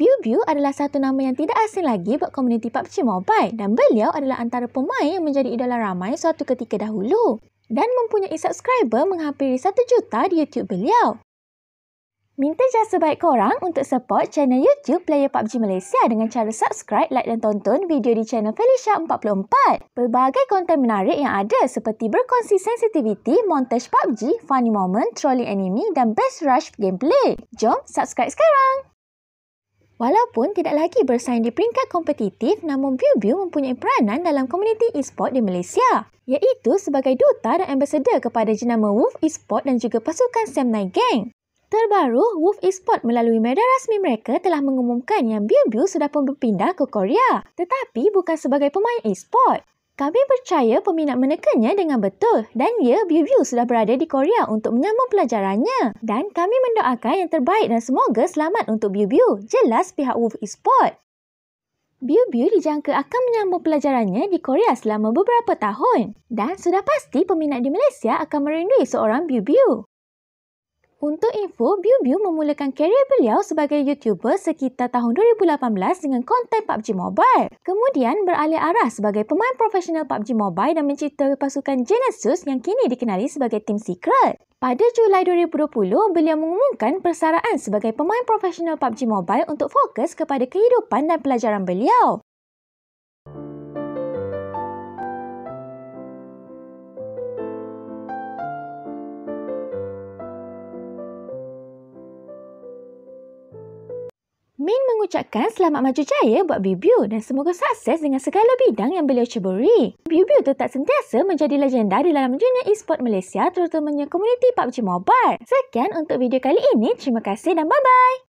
Biu Biu adalah satu nama yang tidak asing lagi buat komuniti PUBG Mobile dan beliau adalah antara pemain yang menjadi idola ramai suatu ketika dahulu dan mempunyai subscriber menghampiri 1 juta di YouTube beliau. Minta jasa baik korang untuk support channel YouTube Player PUBG Malaysia dengan cara subscribe, like dan tonton video di channel Felicia44. Berbagai konten menarik yang ada seperti berkongsi sensitivity, montage PUBG, funny moment, trolling anime dan best rush gameplay. Jom subscribe sekarang! Walaupun tidak lagi bersaing di peringkat kompetitif, namun Biu Biu mempunyai peranan dalam komuniti e-sport di Malaysia, iaitu sebagai duta dan ambassador kepada jenama Wolf e-sport dan juga pasukan Sam Night Gang. Terbaru, Wolf Esports melalui media rasmi mereka telah mengumumkan yang Biu Biu sudah pun berpindah ke Korea. Tetapi bukan sebagai pemain esports. Kami percaya peminat menekannya dengan betul dan ya, Biu Biu sudah berada di Korea untuk menyambung pelajarannya. Dan kami mendoakan yang terbaik dan semoga selamat untuk Biu Biu. Jelas pihak Wolf Esports. Biu Biu dijangka akan menyambung pelajarannya di Korea selama beberapa tahun. Dan sudah pasti peminat di Malaysia akan merindui seorang Biu Biu. Untuk info, Biu Biu memulakan karier beliau sebagai YouTuber sekitar tahun 2018 dengan konten PUBG Mobile. Kemudian beralih arah sebagai pemain profesional PUBG Mobile dan mencipta pasukan Genesis yang kini dikenali sebagai Team Secret. Pada Julai 2020, beliau mengumumkan persaraan sebagai pemain profesional PUBG Mobile untuk fokus kepada kehidupan dan pelajaran beliau. Min mengucapkan selamat maju jaya buat Biu dan semoga sukses dengan segala bidang yang beliau ceburi. Biu tetap sentiasa menjadi legenda di dalam dunia e-sport Malaysia terutamanya komuniti PUBG Mobile. Sekian untuk video kali ini. Terima kasih dan bye-bye.